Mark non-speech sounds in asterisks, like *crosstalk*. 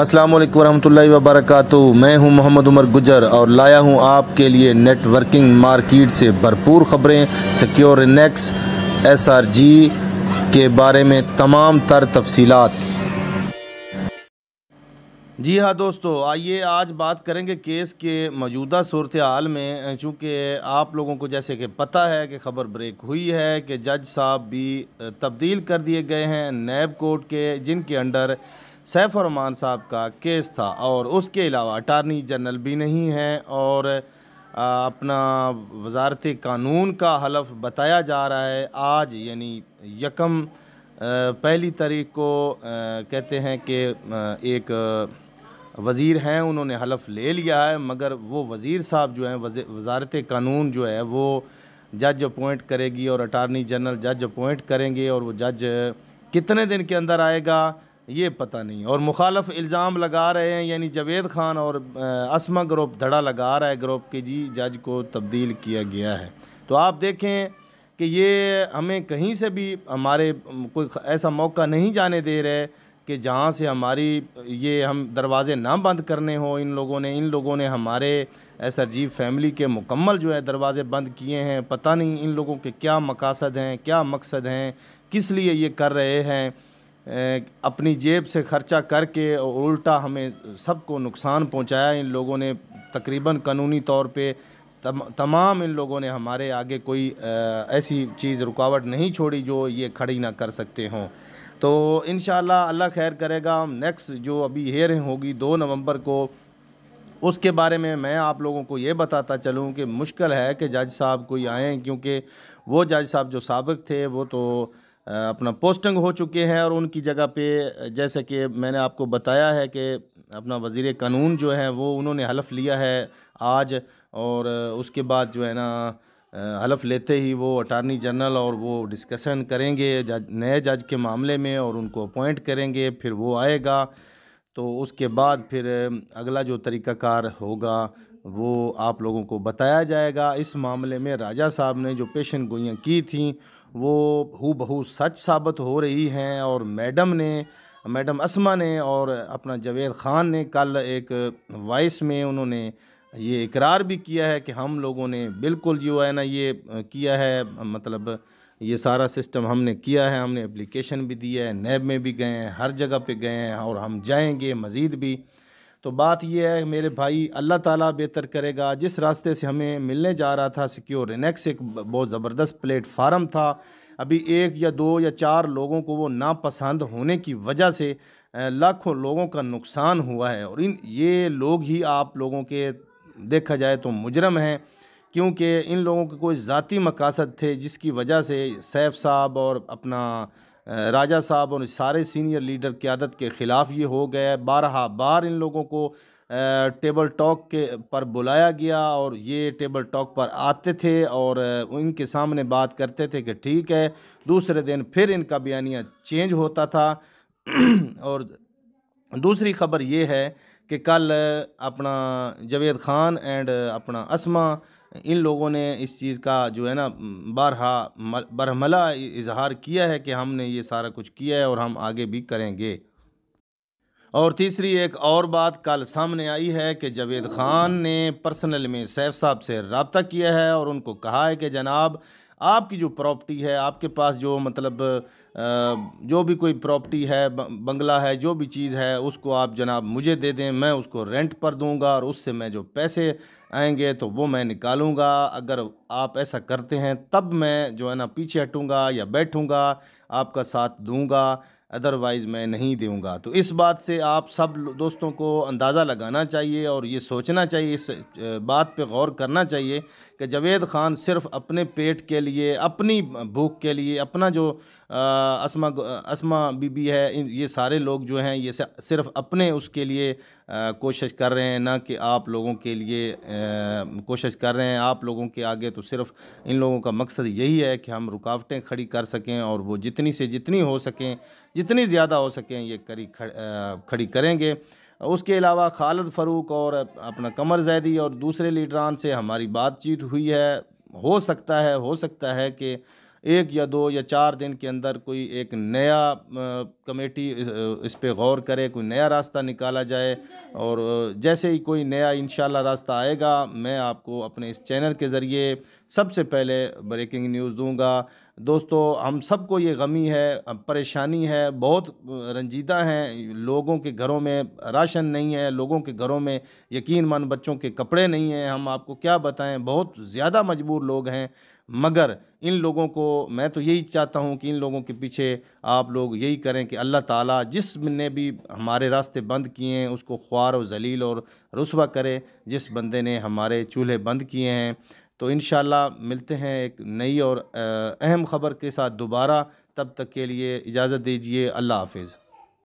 अस्सलाम वालेकुम रहमतुल्लाहि व बरकातहू मैं हूं मोहम्मद उमर गुजर और लाया हूं आपके लिए नेटवर्किंग मार्केट से भरपूर खबरें secure next S R G के बारे में तमाम तर तफसीलात जी हाँ दोस्तों आइए आज बात करेंगे केस के मौजूदा सूरत हाल में चूँकि आप लोगों को जैसे कि पता है कि खबर ब्रेक हुई है कि जज साहब भी तब्दील कर दिए गए हैं नैब कोर्ट के जिनके अंडर सैफरमान साहब का केस था और उसके अलावा अटारनी जनरल भी नहीं है और अपना वजारत कानून का हलफ बताया जा रहा है आज यानी यकम पहली तारीख को कहते हैं कि एक वज़ीर हैं उन्होंने हलफ ले लिया है मगर वो वज़ीर साहब जो हैं वजारत कानून जो है वो जज अपॉइंट करेगी और अटारनी जनरल जज अपॉइंट करेंगे और वो जज कितने दिन के अंदर आएगा ये पता नहीं और मुखालफ इल्ज़ाम लगा रहे हैं यानी जवेद खान और असमा ग्रुप धड़ा लगा रहा है ग्रुप के जी जज को तब्दील किया गया है तो आप देखें कि ये हमें कहीं से भी हमारे कोई ऐसा मौका नहीं जाने दे रहे कि जहाँ से हमारी ये हम दरवाज़े ना बंद करने हो इन लोगों ने इन लोगों ने हमारे सरजीव फैमिली के मुकम्मल जो है दरवाज़े बंद किए हैं पता नहीं इन लोगों के क्या मकासद हैं क्या मकसद हैं किस लिए ये कर रहे हैं अपनी जेब से ख़र्चा करके उल्टा हमें सबको नुकसान पहुंचाया इन लोगों ने तकरीबन कानूनी तौर पे तम, तमाम इन लोगों ने हमारे आगे कोई ऐसी चीज़ रुकावट नहीं छोड़ी जो ये खड़ी ना कर सकते हों तो इन अल्लाह खैर करेगा हम नेक्स्ट जो अभी हेयरिंग होगी दो नवंबर को उसके बारे में मैं आप लोगों को ये बताता चलूँ कि मुश्किल है कि जज साहब कोई आएँ क्योंकि वो जज साहब जो सबक थे वो तो अपना पोस्टिंग हो चुके हैं और उनकी जगह पे जैसे कि मैंने आपको बताया है कि अपना वज़ी कानून जो है वो उन्होंने हलफ लिया है आज और उसके बाद जो है ना हलफ लेते ही वो अटारनी जनरल और वो डिस्कशन करेंगे जज नए जज के मामले में और उनको अपॉइंट करेंगे फिर वो आएगा तो उसके बाद फिर अगला जो तरीक़ाकार होगा वो आप लोगों को बताया जाएगा इस मामले में राजा साहब ने जो पेशन गोइयाँ की थी वो हु बहू सच साबित हो रही हैं और मैडम ने मैडम असमा ने और अपना जवेद ख़ान ने कल एक वॉइस में उन्होंने ये इकरार भी किया है कि हम लोगों ने बिल्कुल जो है ना ये किया है मतलब ये सारा सिस्टम हमने किया है हमने एप्लीकेशन भी दिया है नैब में भी गए हैं हर जगह पे गए हैं और हम जाएंगे मज़ीद भी तो बात यह है मेरे भाई अल्लाह ताला बेहतर करेगा जिस रास्ते से हमें मिलने जा रहा था सिक्योर इनेक्स एक बहुत ज़बरदस्त प्लेटफार्म था अभी एक या दो या चार लोगों को वो नापसंद होने की वजह से लाखों लोगों का नुकसान हुआ है और इन ये लोग ही आप लोगों के देखा जाए तो मुजरम हैं क्योंकि इन लोगों के कोई ज़ाती मकासद थे जिसकी वजह से सैफ साहब और अपना राजा साहब और सारे सीनियर लीडर क्यादत के ख़िलाफ़ ये हो गए बारहा बार इन लोगों को टेबल टॉक के पर बुलाया गया और ये टेबल टॉक पर आते थे और इनके सामने बात करते थे कि ठीक है दूसरे दिन फिर इनका बयानिया चेंज होता था *clears throat* और दूसरी खबर ये है कि कल अपना जावेद ख़ान एंड अपना असमा इन लोगों ने इस चीज़ का जो है ना बारहा बरहमला इजहार किया है कि हमने ये सारा कुछ किया है और हम आगे भी करेंगे और तीसरी एक और बात कल सामने आई है कि जवेद ख़ान ने पर्सनल में सैफ साहब से रबता किया है और उनको कहा है कि जनाब आपकी जो प्रॉपर्टी है आपके पास जो मतलब जो भी कोई प्रॉपर्टी है बंगला है जो भी चीज़ है उसको आप जनाब मुझे दे दें मैं उसको रेंट पर दूंगा और उससे मैं जो पैसे आएंगे तो वो मैं निकालूंगा अगर आप ऐसा करते हैं तब मैं जो है ना पीछे हटूंगा या बैठूंगा आपका साथ दूंगा अदरवाइज़ मैं नहीं दूंगा तो इस बात से आप सब दोस्तों को अंदाज़ा लगाना चाहिए और ये सोचना चाहिए इस बात पे गौर करना चाहिए कि जवेद ख़ान सिर्फ़ अपने पेट के लिए अपनी भूख के लिए अपना जो असमा असमा बीबी है ये सारे लोग जो हैं ये सिर्फ अपने उसके लिए कोशिश कर रहे हैं ना कि आप लोगों के लिए कोशिश कर रहे हैं आप लोगों के आगे तो सिर्फ इन लोगों का मकसद यही है कि हम रुकावटें खड़ी कर सकें और वो जितनी से जितनी हो सकें जितनी ज़्यादा हो सकें ये करी खड़ी करेंगे उसके अलावा खालद फ़रूक और अपना कमर जैदी और दूसरे लीडरान से हमारी बातचीत हुई है हो सकता है हो सकता है कि एक या दो या चार दिन के अंदर कोई एक नया कमेटी इस, पर गौर करे कोई नया रास्ता निकाला जाए और जैसे ही कोई नया इन रास्ता आएगा मैं आपको अपने इस चैनल के ज़रिए सबसे पहले ब्रेकिंग न्यूज़ दूँगा दोस्तों हम सबको ये गमी है परेशानी है बहुत रंजीदा हैं लोगों के घरों में राशन नहीं है लोगों के घरों में यकीन मान बच्चों के कपड़े नहीं हैं हम आपको क्या बताएं बहुत ज़्यादा मजबूर लोग हैं मगर इन लोगों को मैं तो यही चाहता हूं कि इन लोगों के पीछे आप लोग यही करें कि अल्लाह ताला ने भी हमारे रास्ते बंद किए हैं उसको ख्वार और जलील और रसवा करें जिस बंदे ने हमारे चूल्हे बंद किए हैं तो इन मिलते हैं एक नई और अहम ख़बर के साथ दोबारा तब तक के लिए इजाज़त दीजिए अल्लाह हाफिज़